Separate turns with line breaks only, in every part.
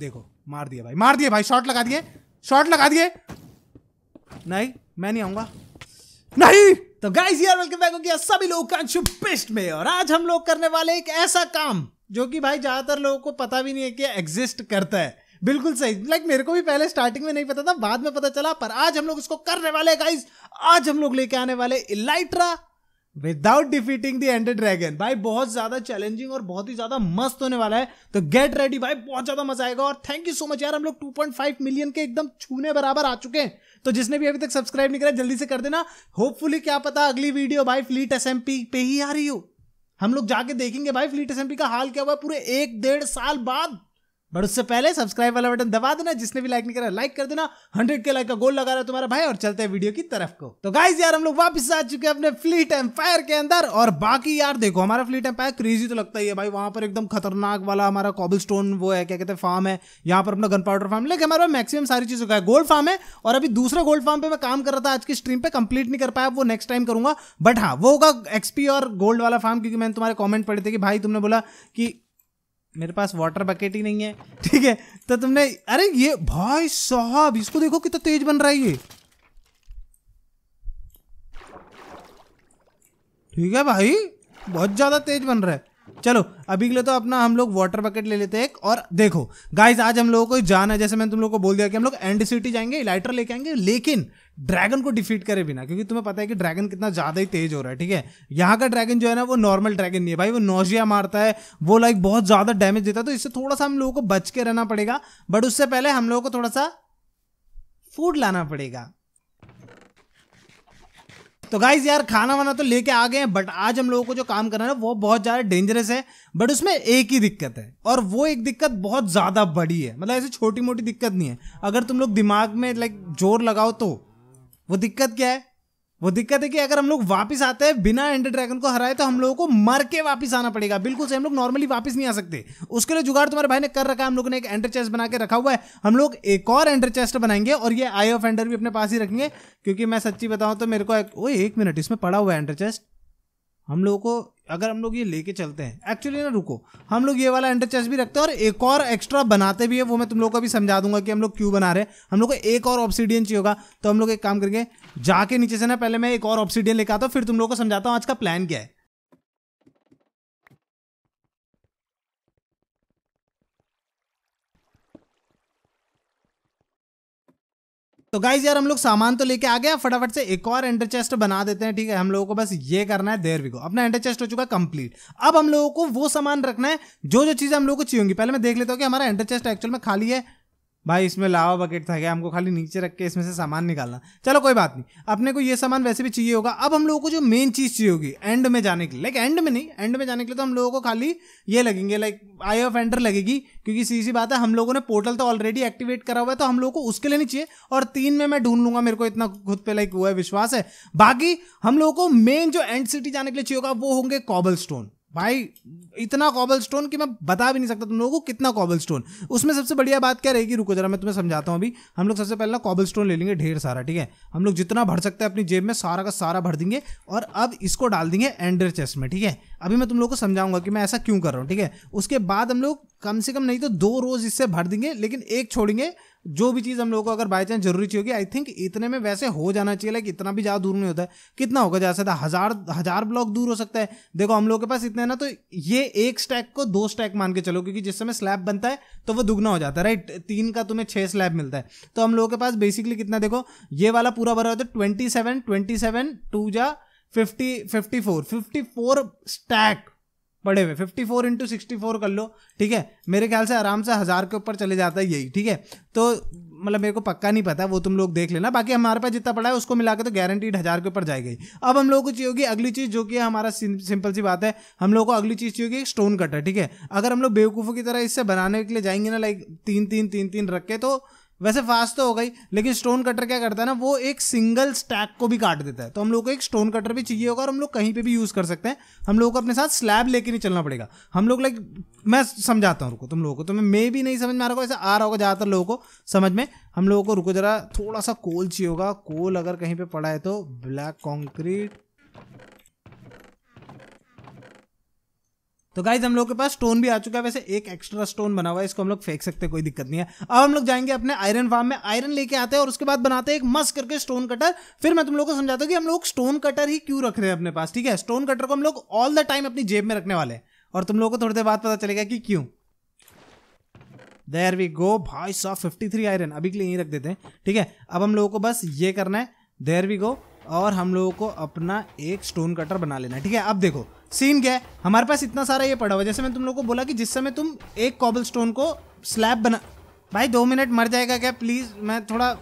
देखो मार दिया भाई मार दिए भाई शॉट लगा दिए शॉट लगा दिए नहीं मैं नहीं आऊंगा नहीं तो गाइस यार वेलकम बैक हो गया सभी लोग कांशु बेस्ट में और आज हम लोग करने वाले एक ऐसा काम जो कि भाई ज्यादातर लोगों को पता भी नहीं है कि एग्जिस्ट करता है बिल्कुल सही लाइक like, मेरे को भी पहले स्टार्टिंग में नहीं पता था बाद में पता चला पर आज हम लोग इसको करने वाले गाइज आज हम लोग लेके आने वाले elytra without defeating the ender dragon भाई बहुत ज्यादा चैलेंजिंग और बहुत ही ज्यादा मस्त होने वाला है तो गेट रेडी भाई बहुत ज्यादा मजा आएगा और थैंक यू सो मच यार हम लोग 2.5 मिलियन के एकदम छूने बराबर आ चुके हैं तो जिसने भी अभी तक सब्सक्राइब नहीं करा जल्दी से कर देना होपफुली क्या पता अगली वीडियो भाई फ्लीट एस पे ही आ रही हो हम लोग जाके देखेंगे भाई फ्लीट एस का हाल क्या हुआ पूरे एक डेढ़ साल बाद बट उससे पहले सब्सक्राइब वाला बटन दबा देना जिसने भी लाइक नहीं करा लाइक कर देना हंड्रेड के लाइक का गोल लगा रहा है तुम्हारा भाई और चलते हैं वीडियो की तरफ को तो गाइज यार हम लोग वापस आ चुके हैं अपने फ्लीट एम्पायर के अंदर और बाकी यार देखो हमारा फ्लीट एम्पायर क्रेजी तो लगता ही है भाई वहां पर एकदम खतरनाक वाला हमारा कॉबल स्टोन वो है क्या कहते हैं फार्म है यहाँ पर अपना गन पाउडर फार्म लेकिन हमारे मैक्सिमम सारी चीजों का है गोल्ड फार्म है और अभी दूसरे गोल्ड फार्म पे मैं काम कर रहा था आज की स्ट्रीम पे कंप्लीट नहीं कर पाया वो नेक्स्ट टाइम करूंगा बट हाँ वो होगा एक्सपी और गोल्ड वाला फार्म क्योंकि मैंने तुम्हारे कॉमेंट पढ़े थे कि भाई तुमने बोला कि मेरे पास वाटर बकेट ही नहीं है ठीक है तो तुमने अरे ये भाई साहब इसको देखो कितना तेज बन रहा है ये ठीक है भाई बहुत ज्यादा तेज बन रहा है चलो अभी के लिए तो अपना हम लोग वाटर बकेट ले लेते हैं एक और देखो गाइज आज हम लोगों को जाना है जैसे मैंने तुम लोग को बोल दिया कि हम लोग एंड सिटी जाएंगे लाइटर लेके आएंगे लेकिन ड्रैगन को डिफीट करे बिना क्योंकि तुम्हें पता है कि ड्रैगन कितना ज़्यादा ही तेज हो रहा है ठीक है यहाँ का ड्रैगन जो है ना वो नॉर्मल ड्रैगन नहीं है भाई वो नोजिया मारता है वो लाइक बहुत ज़्यादा डैमेज देता है तो इससे थोड़ा सा हम लोगों को बच के रहना पड़ेगा बट उससे पहले हम लोगों को थोड़ा सा फूड लाना पड़ेगा तो गाइज यार खाना वाना तो लेके आ गए हैं बट आज हम लोगों को जो काम करना है वो बहुत ज़्यादा डेंजरस है बट उसमें एक ही दिक्कत है और वो एक दिक्कत बहुत ज़्यादा बड़ी है मतलब ऐसी छोटी मोटी दिक्कत नहीं है अगर तुम लोग दिमाग में लाइक जोर लगाओ तो वो दिक्कत क्या है वो दिक्कत है कि अगर हम लोग वापस आते हैं बिना एंडर ड्रैगन को हराए तो हम लोगों को मर के वापस आना पड़ेगा बिल्कुल से हम लोग नॉर्मली वापस नहीं आ सकते उसके लिए जुगाड़ तुम्हारे भाई ने कर रखा है हम लोग ने एक एंडर चेस्ट बना के रखा हुआ है हम लोग एक और एंडर चेस्ट बनाएंगे और ये आई ऑफ एंडर भी अपने पास ही रखेंगे क्योंकि मैं सच्ची बताऊं तो मेरे को एक, ओ एक मिनट इसमें पड़ा हुआ है एंडर चेस्ट हम लोगों को अगर हम लोग ये लेके चलते हैं एक्चुअली ना रुको हम लोग ये वाला एंटर चेस्ट भी रखते हैं और एक और एक्स्ट्रा बनाते भी है वो मैं तुम लोग को भी समझा दूंगा कि हम लोग क्यों बना रहे हैं हम लोग को एक और ऑप्सीडियन चाहिए होगा तो हम लोग एक काम करेंगे जाके नीचे से ना पहले मैं एक और ऑप्सीडियन लेकर आता हूँ फिर तुम लोग को समझाता हूँ आज का प्लान क्या है तो गाइज यार हम लोग सामान तो लेके आ गया फटाफट से एक और एंटर चेस्ट बना देते हैं ठीक है हम लोगों को बस ये करना है देर भी को अपना एंटर चेस्ट हो चुका है कंप्लीट अब हम लोगों को वो सामान रखना है जो जो चीज़ें हम लोग को चाहिए पहले मैं देख लेता हूँ कि हमारा एंटर चेस्ट एक्चुअल में खाली है भाई इसमें लावा बकेट था क्या हमको खाली नीचे रख के इसमें से सामान निकालना चलो कोई बात नहीं अपने को ये सामान वैसे भी चाहिए होगा अब हम लोगों को जो मेन चीज़ चाहिए होगी एंड में जाने के लिए लाइक एंड में नहीं एंड में जाने के लिए तो हम लोगों को खाली ये लगेंगे लाइक आई ऑफ एंटर लगेगी क्योंकि सीधी सी बात है हम लोगों ने पोर्टल तो ऑलरेडी एक्टिवेट करा हुआ है तो हम लोग को उसके लिए नहीं चाहिए और तीन में मैं ढूंढ लूंगा मेरे को इतना खुद पे लाइक हुआ है विश्वास है बाकी हम लोगों को मेन जो एंड सिटी जाने के लिए चाहिए होगा वो होंगे कॉबल स्टोन भाई इतना कॉबल स्टोन कि मैं बता भी नहीं सकता तुम लोगों को कितना कॉबल स्टोन उसमें सबसे बढ़िया बात क्या रहेगी रुको जरा मैं तुम्हें समझाता हूँ अभी हम लोग सबसे पहले ना कॉबल स्टोन ले लेंगे ढेर सारा ठीक है हम लोग जितना भर सकते हैं अपनी जेब में सारा का सारा भर देंगे और अब इसको डाल देंगे एंडर चेस्ट में ठीक है अभी मैं तुम लोग को समझाऊंगा कि मैं ऐसा क्यों कर रहा हूँ ठीक है उसके बाद हम लोग कम से कम नहीं तो दो रोज इससे भर देंगे लेकिन एक छोड़ेंगे जो भी चीज़ हम लोगों को अगर बाई चांस जरूरी चाहिए होगी आई थिंक इतने में वैसे हो जाना चाहिए लाइक इतना भी ज़्यादा दूर नहीं होता है कितना होगा ज़्यादा से हज़ार हज़ार ब्लॉक दूर हो सकता है देखो हम लोग के पास इतने ना तो ये एक स्टैक को दो स्टैक मान के चलो क्योंकि जिस समय स्लैब बनता है तो वो दुगना हो जाता है राइट तीन का तुम्हें छः स्लैब मिलता है तो हम लोगों के पास बेसिकली कितना देखो ये वाला पूरा भरा होता है twenty seven twenty seven two जा fifty fifty four fifty four stack बड़े हुए fifty four into sixty four कर लो ठीक है मेरे ख्याल से आराम से हज़ार के ऊपर चले जाता है यही ठीक है तो मतलब मेरे को पक्का नहीं पता वो तुम लोग देख लेना बाकी हमारे पास जितना पड़ा है उसको मिला के तो गारंटीड हज़ार के ऊपर जाएगी अब हम लोग को चाहिए होगी अगली चीज़ जो कि हमारा सिंपल सी बात है हम लोग को अगली चीज़ चाहिए होगी स्टोन कटर ठीक है अगर हम लोग बेवकूफ़ों की तरह इससे बनाने के लिए जाएंगे ना लाइक तीन तीन तीन तीन रख के तो वैसे फास्ट तो हो गई लेकिन स्टोन कटर क्या करता है ना वो एक सिंगल स्टैक को भी काट देता है तो हम लोग को एक स्टोन कटर भी चाहिए होगा और हम लोग कहीं पे भी यूज़ कर सकते हैं हम लोग को अपने साथ स्लैब लेके नहीं चलना पड़ेगा हम लोग लाइक मैं समझाता हूँ रुको तुम लोगों को मैं मे भी नहीं समझ में आ रहा होगा ऐसे आ रहा होगा ज़्यादातर लोगों को समझ में हम लोगों को रुको ज़रा थोड़ा सा कोल चाहिए होगा कोल अगर कहीं पर पड़ा है तो ब्लैक कॉन्क्रीट तो गाइज हम लोग के पास स्टोन भी आ चुका है वैसे एक एक्स्ट्रा स्टोन बना हुआ है इसको हम लोग फेंक सकते हैं कोई दिक्कत नहीं है अब हम लोग जाएंगे अपने आयरन फार्म में आयरन लेके आते हैं और उसके बाद बनाते हैं एक मस्त करके स्टोन कटर फिर मैं तुम लोग को समझाता हूँ कि हम लोग स्टोन कटर ही क्यों रख रहे हैं अपने पास ठीक है स्टोन कटर को हम लोग ऑल द टाइम अपनी जेब में रखने वाले हैं और तुम लोग को थोड़ी देर बाद पता चलेगा कि क्यों देर वी गो भाई सॉफ फिफ्टी थ्री आयरन अभी के लिए यहीं रख देते हैं ठीक है अब हम लोगों को बस ये करना है देर वी गो और हम लोगों को अपना एक स्टोन कटर बना लेना है ठीक है अब देखो सीन क्या है हमारे पास इतना सारा ये पड़ा हुआ जैसे मैं तुम लोग को बोला कि जिस समय तुम एक कॉबल स्टोन को स्लैब बना भाई दो मिनट मर जाएगा क्या प्लीज़ मैं थोड़ा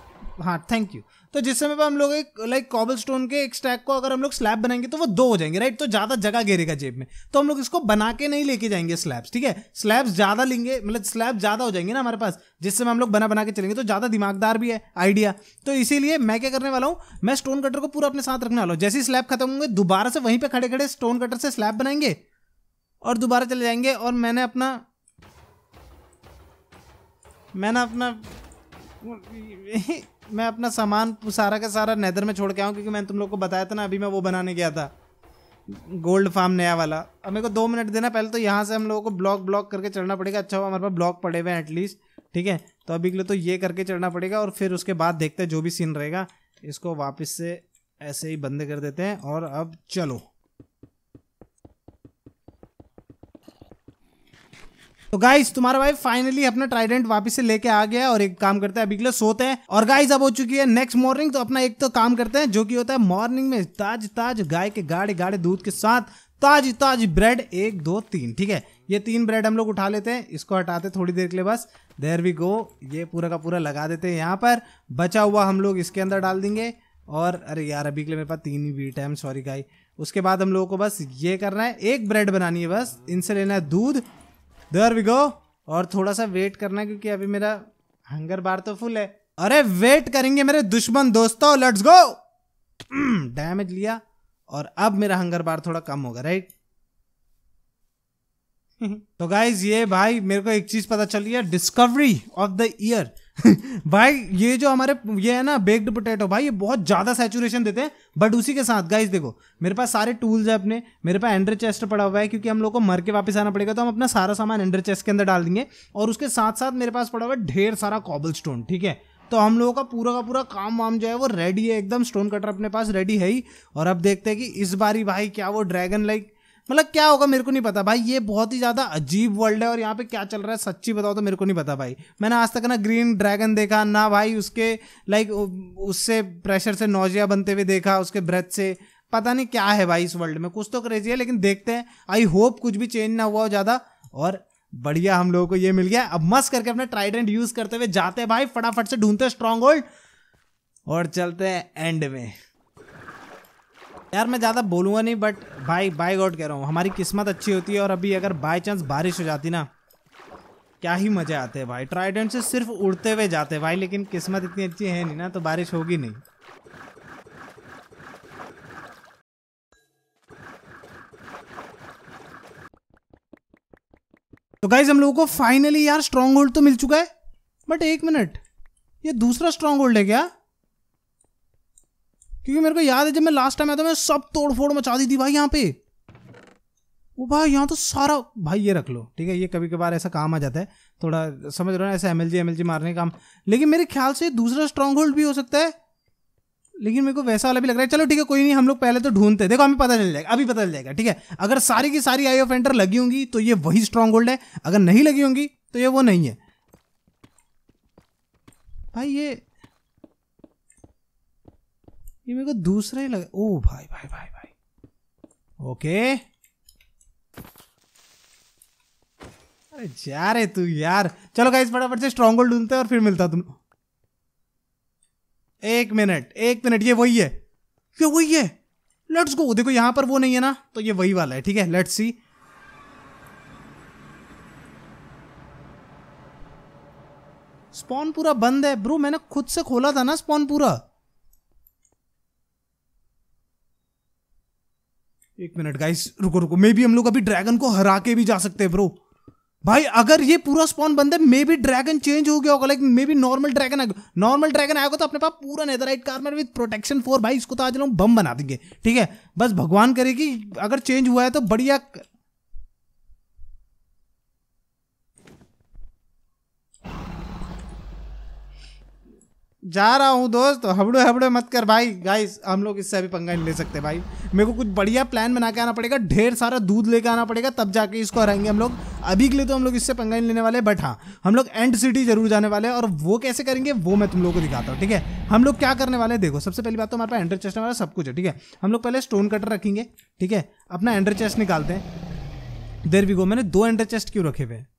हाँ थैंक यू तो जिस समय पर हम लोग एक लाइक कॉबल स्टोन के एक स्टैक को अगर हम लोग स्लैब बनाएंगे तो वो दो हो जाएंगे राइट तो ज़्यादा जगह घेरेगा जेब में तो हम लोग इसको बना के नहीं लेके जाएंगे स्लैब्स ठीक है स्लैब्स ज़्यादा लेंगे मतलब स्लैब ज़्यादा हो जाएंगे ना हमारे पास जिस समय हम लोग बना बना के चलेंगे तो ज़्यादा दिमागदार भी है आइडिया तो इसीलिए मैं क्या करने वाला हूँ मैं स्टोन कटर को पूरा अपने साथ रखने वाला हूँ जैसे ही स्लैब खत्म होंगे दोबारा से वहीं पर खड़े खड़े स्टोन कटर से स्लैब बनाएंगे और दोबारा चले जाएंगे और मैंने अपना मैंने अपना मैं अपना सामान सारा का सारा नैदर में छोड़ के आऊँ क्योंकि मैंने तुम लोग को बताया था ना अभी मैं वो बनाने गया था गोल्ड फार्म नया वाला अब मेरे को दो मिनट देना पहले तो यहाँ से हम लोगों को ब्लॉक ब्लॉक करके चढ़ना पड़ेगा अच्छा हुआ हमारे पास ब्लॉक पड़े हुए हैं एटलीस्ट ठीक है तो अभी के लिए तो ये करके चढ़ना पड़ेगा और फिर उसके बाद देखते हैं जो भी सीन रहेगा इसको वापस से ऐसे ही बंद कर देते हैं और अब चलो तो गाइज तुम्हारा भाई फाइनली अपना ट्राइडेंट वापस से लेके आ गया और एक काम करते हैं अभी के लिए सोते हैं और गाइज अब हो चुकी है नेक्स्ट मॉर्निंग तो अपना एक तो काम करते हैं जो कि होता है मॉर्निंग में ताज ताज गाय के गाड़े गाड़े दूध के साथ ताज ताज ब्रेड एक दो तीन ठीक है ये तीन ब्रेड हम लोग उठा लेते हैं इसको हटाते थोड़ी देर के लिए बस देर वी गो ये पूरा का पूरा लगा देते हैं यहाँ पर बचा हुआ हम लोग इसके अंदर डाल देंगे और अरे यार अभी के लिए मेरे पास तीन ही बीट है सॉरी गाई उसके बाद हम लोगों को बस ये करना है एक ब्रेड बनानी है बस इनसे लेना है दूध देर वी गो और थोड़ा सा वेट करना क्योंकि अभी मेरा हंगर बार तो फुल है अरे वेट करेंगे मेरे दुश्मन दोस्तों लेट्स गो डैमेज लिया और अब मेरा हंगर बार थोड़ा कम होगा राइट तो गाइज ये भाई मेरे को एक चीज पता चली है डिस्कवरी ऑफ द ईयर भाई ये जो हमारे ये है ना बेक्ड पोटैटो भाई ये बहुत ज़्यादा सेचुरेशन देते हैं बट उसी के साथ गाइस देखो मेरे पास सारे टूल्स है अपने मेरे पास एंडर चेस्ट पड़ा हुआ है क्योंकि हम लोग को मर के वापस आना पड़ेगा तो हम अपना सारा सामान एंडर चेस्ट के अंदर डाल देंगे और उसके साथ साथ मेरे पास पड़ा हुआ है ढेर सारा कॉबल स्टोन ठीक है तो हम लोगों का पूरा का पूरा काम वाम जो है वो रेडी है एकदम स्टोन कटर अपने पास रेडी है ही और अब देखते हैं कि इस बारी भाई क्या वो ड्रैगन लाइक मतलब क्या होगा मेरे को नहीं पता भाई ये बहुत ही ज़्यादा अजीब वर्ल्ड है और यहाँ पे क्या चल रहा है सच्ची बताओ तो मेरे को नहीं पता भाई मैंने आज तक ना ग्रीन ड्रैगन देखा ना भाई उसके लाइक उससे प्रेशर से नोजिया बनते हुए देखा उसके ब्रेथ से पता नहीं क्या है भाई इस वर्ल्ड में कुछ तो क्रेजी है लेकिन देखते हैं आई होप कुछ भी चेंज ना हुआ हो ज़्यादा और बढ़िया हम लोगों को ये मिल गया अब मस्त करके अपने ट्राइडेंट यूज़ करते हुए जाते हैं भाई फटाफट से ढूंढते स्ट्रॉन्ग होल्ड और चलते हैं एंड में यार मैं ज़्यादा बोलूँगा नहीं बट भाई बाय गॉड कह रहा हूँ हमारी किस्मत अच्छी होती है और अभी अगर बाई चांस बारिश हो जाती ना क्या ही मज़े आते हैं भाई ट्राइडेंट से सिर्फ उड़ते हुए जाते भाई लेकिन किस्मत इतनी अच्छी है नहीं ना तो बारिश होगी नहीं तो गाइज हम लोगों को फाइनली यार स्ट्रॉन्ग होल्ड तो मिल चुका है बट एक मिनट ये दूसरा स्ट्रॉन्ग होल्ड है क्या क्योंकि मेरे को याद है जब मैं लास्ट टाइम आया था मैं सब तोड़ फोड़ मचा दी थी भाई यहाँ पे वो भाई यहाँ तो सारा भाई ये रख लो ठीक है ये कभी कभार ऐसा काम आ जाता है थोड़ा समझ रहे हो ना ऐसा एमएलजी एमएलजी मारने का काम लेकिन मेरे ख्याल से दूसरा स्ट्रॉन्ग होल्ड भी हो सकता है लेकिन मेरे को वैसा वाला भी लग रहा है चलो ठीक है कोई नहीं हम लोग पहले तो ढूंढते देखो हमें पता चल जाएगा अभी पता चल जाएगा ठीक है अगर सारी की सारी आई ऑफ एंटर लगी होंगी तो ये वही स्ट्रॉन्ग होल्ड है अगर नहीं लगी होंगी तो ये वो नहीं है भाई ये ये मेरे को दूसरा ही लगा ओ भाई भाई भाई भाई ओके अरे जा रहे तू यार चलो गाइस फटाफट से स्ट्रॉन्ग होल्ड ढूंढते हैं और फिर मिलता तुम एक मिनट एक मिनट ये वही है ये वही है लेट्स गो देखो यहां पर वो नहीं है ना तो ये वही वाला है ठीक है लेट्स सी स्पॉन पूरा बंद है ब्रो मैंने खुद से खोला था ना स्पॉन पूरा एक मिनट गाइस रुको रुको मे भी हम लोग अभी ड्रैगन को हरा के भी जा सकते हैं ब्रो भाई अगर ये पूरा स्पॉन बंद है मे बी ड्रैगन चेंज हो गया होगा like maybe normal dragon आएगा नॉर्मल ड्रैगन आएगा तो अपने पास पूरा netherite armour with protection four भाई इसको तो आज लोग बम बना देंगे ठीक है बस भगवान करेगी अगर चेंज हुआ है तो बढ़िया जा रहा हूँ दोस्त हबड़े हबड़े मत कर भाई गाइस हम लोग इससे अभी पंगा नहीं ले सकते भाई मेरे को कुछ बढ़िया प्लान बना के आना पड़ेगा ढेर सारा दूध लेकर आना पड़ेगा तब जाके इसको हराएंगे हम लोग अभी के लिए तो हम लोग इससे पंगा नहीं लेने वाले बट हाँ हम लोग एंड सिटी जरूर जाने वाले हैं और वो कैसे करेंगे वो मैं तुम लोग को दिखाता हूँ ठीक है हम लोग क्या करने वाले हैं देखो सबसे पहली बात तो हमारे पास एंडर चेस्ट हमारा सब कुछ है ठीक है हम लोग पहले स्टोन कटर रखेंगे ठीक है अपना एंडर चेस्ट निकालते हैं देर भी गो मैंने दो एंडर चेस्ट क्यों रखे हुए हैं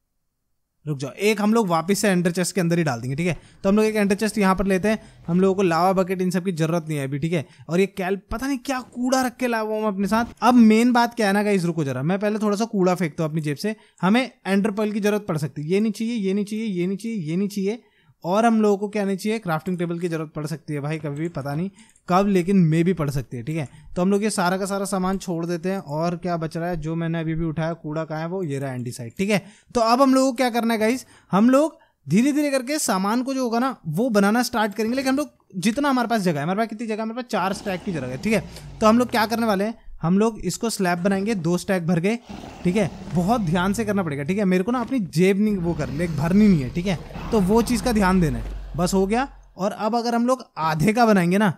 रुक जाओ एक हम लोग वापस से एंटर चेस्ट के अंदर ही डाल देंगे ठीक है तो हम लोग एक एंटर चेस्ट यहाँ पर लेते हैं हम लोगों को लावा बकेट इन सब की जरूरत नहीं है अभी ठीक है और ये कैल पता नहीं क्या कूड़ा रख के लावा हूँ अपने साथ अब मेन बात क्या है ना गाइस रुको जरा मैं पहले थोड़ा सा कूड़ा फेंकता हूँ अपनी जेब से हमें एंडर की जरूरत पड़ सकती है ये नहीं चाहिए ये नहीं चाहिए ये नहीं चाहिए ये नहीं चाहिए और हम लोगों को क्या नहीं चाहिए क्राफ्टिंग टेबल की ज़रूरत पड़ सकती है भाई कभी भी पता नहीं कब लेकिन मे भी पड़ सकती है ठीक है तो हम लोग ये सारा का सारा सामान छोड़ देते हैं और क्या बच रहा है जो मैंने अभी भी उठाया कूड़ा कहाँ है वो ये रहा एंडी साइड ठीक है तो अब हम लोगों को क्या करना है गाइस हम लोग धीरे धीरे करके सामान को जो होगा ना वो बनाना स्टार्ट करेंगे लेकिन हम लोग जितना हमारे पास जगह है हमारे पास कितनी जगह हमारे पास चार स्टैक की जगह है ठीक है तो हम लोग क्या करने वाले हैं हम लोग इसको स्लैब बनाएंगे दो स्टैक भर गए ठीक है बहुत ध्यान से करना पड़ेगा ठीक है मेरे को ना अपनी जेब नहीं वो कर ले भरनी नहीं है ठीक है तो वो चीज़ का ध्यान देना है बस हो गया और अब अगर हम लोग आधे का बनाएंगे ना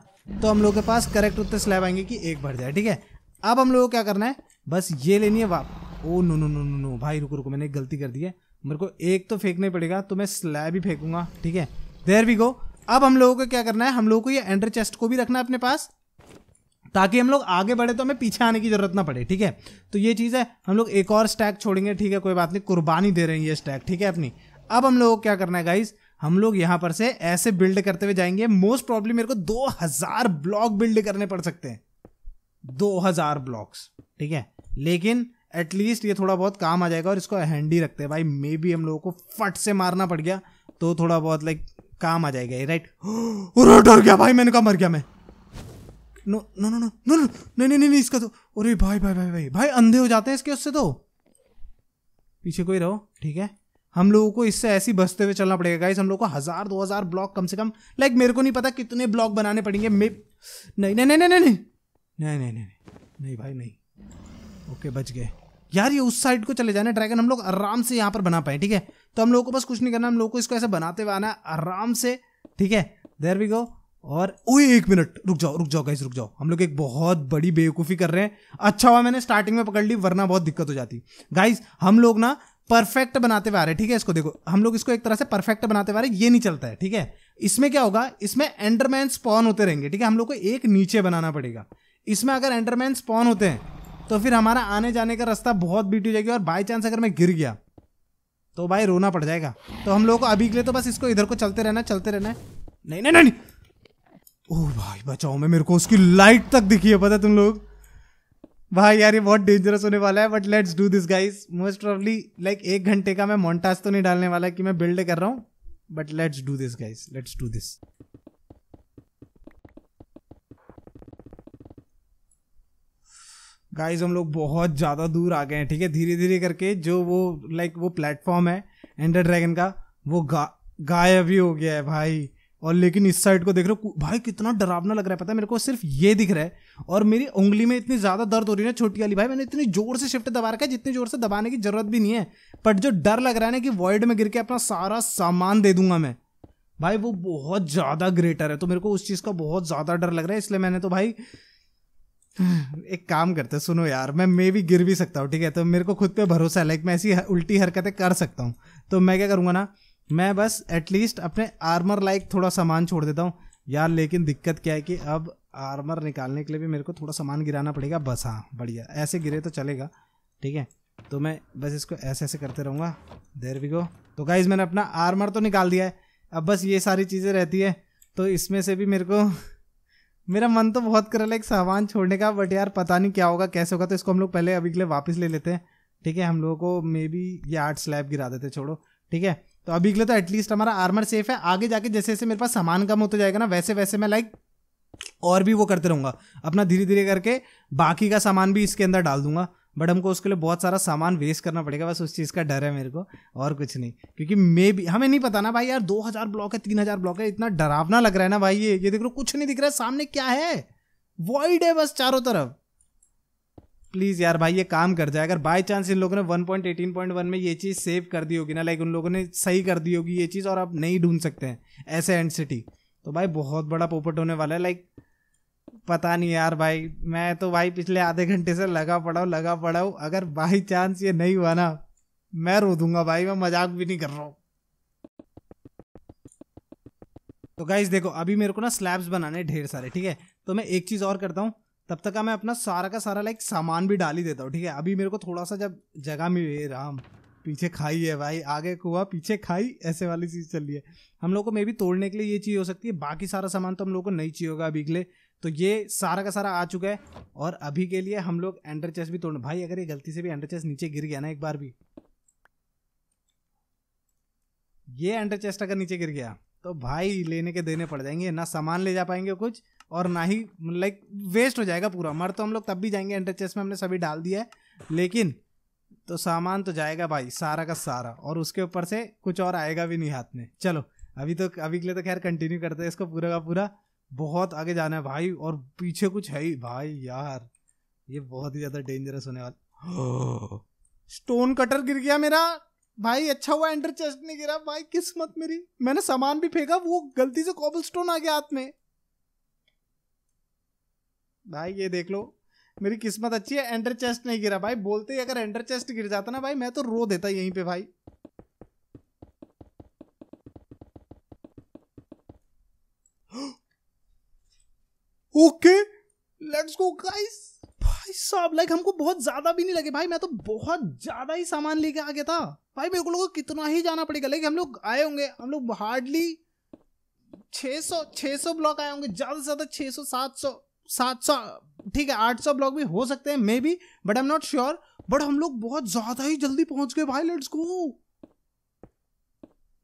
तो हम लोग के पास करेक्ट उत्तर स्लैब आएंगे कि एक भर जाए ठीक है अब हम लोग को क्या करना है बस ये लेनी है वाप oh no no no no no भाई रुको रुको मैंने गलती कर दी है मेरे को एक तो फेंकना पड़ेगा तो मैं स्लैब ही फेंकूंगा ठीक है देर वी गो अब हम लोगों को क्या करना है हम लोगों को ये एंडर चेस्ट को भी रखना है अपने पास ताकि हम लोग आगे बढ़े तो हमें पीछे आने की जरूरत ना पड़े ठीक है तो ये चीज़ है हम लोग एक और स्टैक छोड़ेंगे ठीक है कोई बात नहीं कुर्बानी दे रहे हैं ये स्टैक ठीक है अपनी अब हम लोग को क्या करना है गाइज़ हम लोग यहाँ पर से ऐसे बिल्ड करते हुए जाएंगे मोस्ट प्रॉब्लम मेरे को दो हजार ब्लॉक बिल्ड करने पड़ सकते हैं दो हजार ब्लॉक्स ठीक है लेकिन एटलीस्ट ये थोड़ा बहुत काम आ जाएगा और इसको हैंडी रखते हैं भाई मे बी हम लोगों को फट से मारना पड़ गया तो थोड़ा बहुत लाइक काम आ जाएगा राइट डर गया भाई मैंने कहा मर गया मैं no no no no no नहीं नहीं नहीं इसका तो अरे भाई भाई भाई भाई भाई अंधे हो जाते हैं इसके उससे तो पीछे कोई रहो ठीक है हम लोगों को इससे ऐसी बसते हुए चलना पड़ेगा गाइस हम लोग को हज़ार दो हज़ार ब्लॉक कम से कम लाइक मेरे को नहीं पता कितने ब्लॉक बनाने पड़ेंगे मे नहीं नहीं नहीं नहीं नहीं नहीं नहीं नहीं नहीं नहीं भाई नहीं ओके बच गए यार ये उस साइड को चले जाना ड्रैगन हम लोग आराम से यहाँ पर बना पाए ठीक है तो हम लोग को बस कुछ नहीं करना हम लोग को इसको ऐसे बनाते हुए आना आराम से ठीक है देर वी गो और ओए एक मिनट रुक जाओ रुक जाओ गाइस रुक जाओ हम लोग एक बहुत बड़ी बेवकूफ़ी कर रहे हैं अच्छा हुआ मैंने स्टार्टिंग में पकड़ ली वरना बहुत दिक्कत हो जाती गाइस हम लोग ना परफेक्ट बनाते हुए आ रहे हैं ठीक है इसको देखो हम लोग इसको एक तरह से परफेक्ट बनाते हुए आ रहे हैं ये नहीं चलता है ठीक है इसमें क्या होगा इसमें एंडरमैन स्पॉन होते रहेंगे ठीक है हम लोग को एक नीचे बनाना पड़ेगा इसमें अगर एंडरमैन स्पॉन होते हैं तो फिर हमारा आने जाने का रास्ता बहुत बीट हो जाएगी और बाई चांस अगर मैं गिर गया तो भाई रोना पड़ जाएगा तो हम लोग को अभी के लिए तो बस इसको इधर को चलते रहना चलते रहना है नहीं नहीं नहीं ओ भाई बचाओ मैं मेरे को उसकी लाइट तक दिखी है पता तुम लोग भाई यार ये बहुत डेंजरस होने वाला है but let's do this guys most probably like एक घंटे का मैं मोन्टाज तो नहीं डालने वाला कि मैं बिल्ड कर रहा हूँ but let's do this guys let's do this guys हम लोग बहुत ज़्यादा दूर आ गए हैं ठीक है धीरे धीरे करके जो वो लाइक like, वो प्लेटफॉर्म है एंडर ड्रैगन का वो गा गायब ही हो गया है भाई और लेकिन इस साइड को देख रहे हो भाई कितना डरावना लग रहा है पता है मेरे को सिर्फ ये दिख रहा है और मेरी उंगली में इतनी ज़्यादा दर्द हो रही है ना छोटी वाली भाई मैंने इतनी जोर से शिफ्ट दबा रखा है जितनी जोर से दबाने की जरूरत भी नहीं है बट जो डर लग रहा है ना कि वॉइड में गिर के अपना सारा सामान दे दूंगा मैं भाई वो बहुत ज़्यादा ग्रेटर है तो मेरे को उस चीज़ का बहुत ज़्यादा डर लग रहा है इसलिए मैंने तो भाई एक काम करते सुनो यार मैं मे भी गिर भी सकता हूँ ठीक है तो मेरे को खुद पे भरोसा है लाइक मैं ऐसी उल्टी हरकतें कर सकता हूँ तो मैं क्या करूँगा ना मैं बस एटलीस्ट अपने आर्मर लाइक थोड़ा सामान छोड़ देता हूँ यार लेकिन दिक्कत क्या है कि अब आर्मर निकालने के लिए भी मेरे को थोड़ा सामान गिराना पड़ेगा बस हाँ बढ़िया ऐसे गिरे तो चलेगा ठीक है तो मैं बस इसको ऐसे ऐसे करते रहूँगा देर भी गो तो गाइज मैंने अपना आर्मर तो निकाल दिया है अब बस ये सारी चीज़ें रहती है तो इसमें से भी मेरे को मेरा मन तो बहुत कर रहा है एक सामान छोड़ने का बट यार पता नहीं क्या होगा कैसे होगा तो इसको हम लोग पहले अभी के लिए वापस ले लेते हैं ठीक है हम लोगों को मे बी ये आठ स्लैब गिरा देते छोड़ो ठीक है तो अभी के लिए तो एटलीस्ट हमारा आर्मर सेफ है आगे जाके जैसे जैसे मेरे पास सामान कम होता जाएगा ना वैसे वैसे मैं लाइक और भी वो करते रहूँगा अपना धीरे धीरे करके बाकी का सामान भी इसके अंदर डाल दूंगा बट हमको उसके लिए बहुत सारा सामान वेस्ट करना पड़ेगा बस उस चीज़ का डर है मेरे को और कुछ नहीं क्योंकि मे भी हमें नहीं पता ना भाई यार दो हज़ार ब्लॉक है तीन हज़ार ब्लॉक है इतना डरावना लग रहा है ना भाई ये ये देख लो कुछ नहीं दिख रहा है सामने क्या है वॉइड है बस चारों तरफ प्लीज़ यार भाई ये काम कर जाए अगर बाई चांस इन लोगों ने वन पॉइंट वन में ये चीज़ सेव कर दी होगी ना लाइक उन लोगों ने सही कर दी होगी ये चीज़ और आप नहीं ढूंढ सकते हैं ऐसे एंड सिटी तो भाई बहुत बड़ा पोपट होने वाला है लाइक पता नहीं यार भाई मैं तो भाई पिछले आधे घंटे से लगा पड़ा हूँ लगा पड़ा हूँ अगर बाई चांस ये नहीं हुआ ना मैं रो दूंगा भाई मैं मजाक भी नहीं कर रहा हूँ तो गाइज देखो अभी मेरे को ना स्लैब्स बनाने ढेर सारे ठीक है तो मैं एक चीज़ और करता हूँ तब तक मैं अपना सारा का सारा लाइक सामान भी डाल ही देता हूँ ठीक है अभी मेरे को थोड़ा सा जब जगह मिले राम पीछे खाई है भाई आगे कुआ पीछे खाई ऐसे वाली चीज़ चल रही है हम लोग को मे भी तोड़ने के लिए ये चीज़ हो सकती है बाकी सारा सामान तो हम लोग को नहीं चाहिए होगा अभी के लिए तो ये सारा का सारा आ चुका है और अभी के लिए हम लोग एंडर चेस भी तोड़ना भाई अगर ये गलती से भी एंडर चेस नीचे गिर गया ना एक बार भी ये एंडर चेस्ट अगर नीचे गिर गया तो भाई लेने के देने पड़ जाएंगे ना सामान ले जा पाएंगे कुछ और ना ही लाइक वेस्ट हो जाएगा पूरा मर तो हम लोग तब भी जाएंगे एंटर चेस में हमने सभी डाल दिया है लेकिन तो सामान तो जाएगा भाई सारा का सारा और उसके ऊपर से कुछ और आएगा भी नहीं हाथ में चलो अभी तो अभी के लिए तो खैर कंटिन्यू करते हैं इसको पूरा का पूरा बहुत आगे जाना है भाई और पीछे कुछ है ही भाई यार ये बहुत ही ज़्यादा डेंजरस होने वाला स्टोन कटर गिर गया मेरा भाई अच्छा हुआ एंटर चेस्ट नहीं गिरा भाई किस्मत मेरी मैंने सामान भी फेंका वो गलती से कॉबल स्टोन आ गया हाथ में भाई ये देख लो मेरी किस्मत अच्छी है एंटर चेस्ट नहीं गिरा भाई बोलते ही अगर एंटर चेस्ट गिर जाता ना भाई मैं तो रो देता यहीं पे भाई ओके लेट्स गो गाइस भाई साहब लाइक हमको बहुत ज्यादा भी नहीं लगे भाई मैं तो बहुत ज्यादा ही सामान लेके आ गया था भाई मेरे को लोगों को कितना ही जाना पड़ेगा लेकिन हम लोग आए होंगे हम लोग हार्डली 600 600 ब्लॉक आए होंगे ज्यादा से ज्यादा 600 700 सात सौ ठीक है आठ सौ ब्लॉक भी हो सकते हैं maybe but I am not sure but हम लोग बहुत ज्यादा ही जल्दी पहुंच गए भाई लेट्स गो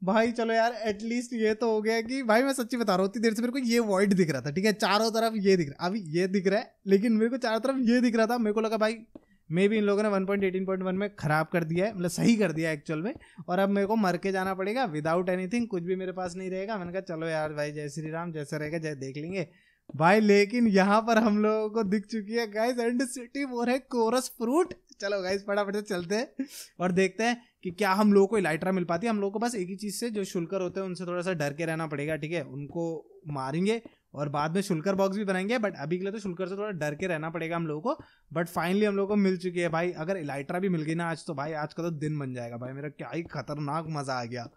भाई चलो यार एटलीस्ट ये तो हो गया कि भाई मैं सच्ची बता रहा हूँ उतनी देर से मेरे को ये वॉइड दिख रहा था ठीक है चारों तरफ ये दिख रहा अभी ये दिख रहा है लेकिन मेरे को चारों तरफ ये दिख रहा था मेरे को लगा भाई मे भी इन लोगों ने one point point eighteen one में ख़राब कर दिया है मतलब सही कर दिया एक्चुअल में और अब मेरे को मर के जाना पड़ेगा विदाउट एनीथिंग कुछ भी मेरे पास नहीं रहेगा मैंने कहा चलो यार भाई जय श्री राम जैसे रहेगा जय देख लेंगे भाई लेकिन यहाँ पर हम लोगों को दिख चुकी है गाइस एंड सिटी वो है कोरस फ्रूट चलो गाइस फटाफट से चलते हैं और देखते हैं कि क्या हम लोगों को इलाइट्रा मिल पाती है हम लोगों को बस एक ही चीज़ से जो शुल्कर होते हैं उनसे थोड़ा सा डर के रहना पड़ेगा ठीक है उनको मारेंगे और बाद में शुल्कर बॉक्स भी बनाएंगे बट अभी के लिए तो शुल्कर से थोड़ा डर के रहना पड़ेगा हम लोगों को बट फाइनली हम लोगों को मिल चुकी है भाई अगर इलाइट्रा भी मिल गई ना आज तो भाई आज का तो दिन बन जाएगा भाई मेरा क्या ही खतरनाक मज़ा आ गया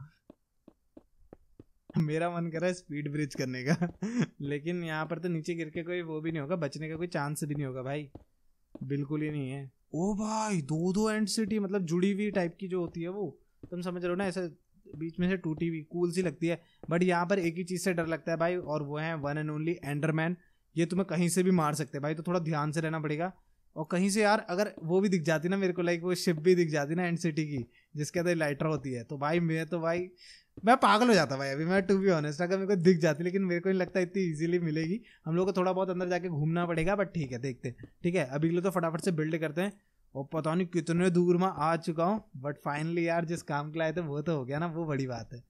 मेरा मन कर रहा है स्पीड ब्रिज करने का लेकिन यहाँ पर तो नीचे गिर के कोई वो भी नहीं होगा बचने का कोई चांस भी नहीं होगा भाई बिल्कुल ही नहीं है ओ भाई दो दो एंड सिटी मतलब जुड़ी हुई टाइप की जो होती है वो तुम समझ रहे हो ना ऐसे बीच में से टूटी हुई कूल सी लगती है बट यहाँ पर एक ही चीज़ से डर लगता है भाई और वो है वन एंड ओनली एंडरमैन ये तुम्हें कहीं से भी मार सकते हैं भाई तो थोड़ा ध्यान से रहना पड़ेगा और कहीं से यार अगर वो भी दिख जाती ना मेरे को लाइक वो शिप भी दिख जाती ना एंड सिटी की जिसके अंदर लाइटर होती है तो भाई मैं तो भाई मैं पागल हो जाता भाई अभी मैं टू बी ऑनेस्ट अगर मेरे को दिख जाती लेकिन मेरे को नहीं लगता इतनी इजीली मिलेगी हम लोग को थोड़ा बहुत अंदर जाके घूमना पड़ेगा बट ठीक है देखते ठीक है अभी के लिए तो फटाफट से बिल्ड करते हैं और पता नहीं कितने दूर में आ चुका हूँ बट फाइनली यार जिस काम के लाए थे वो तो हो गया ना वो बड़ी बात है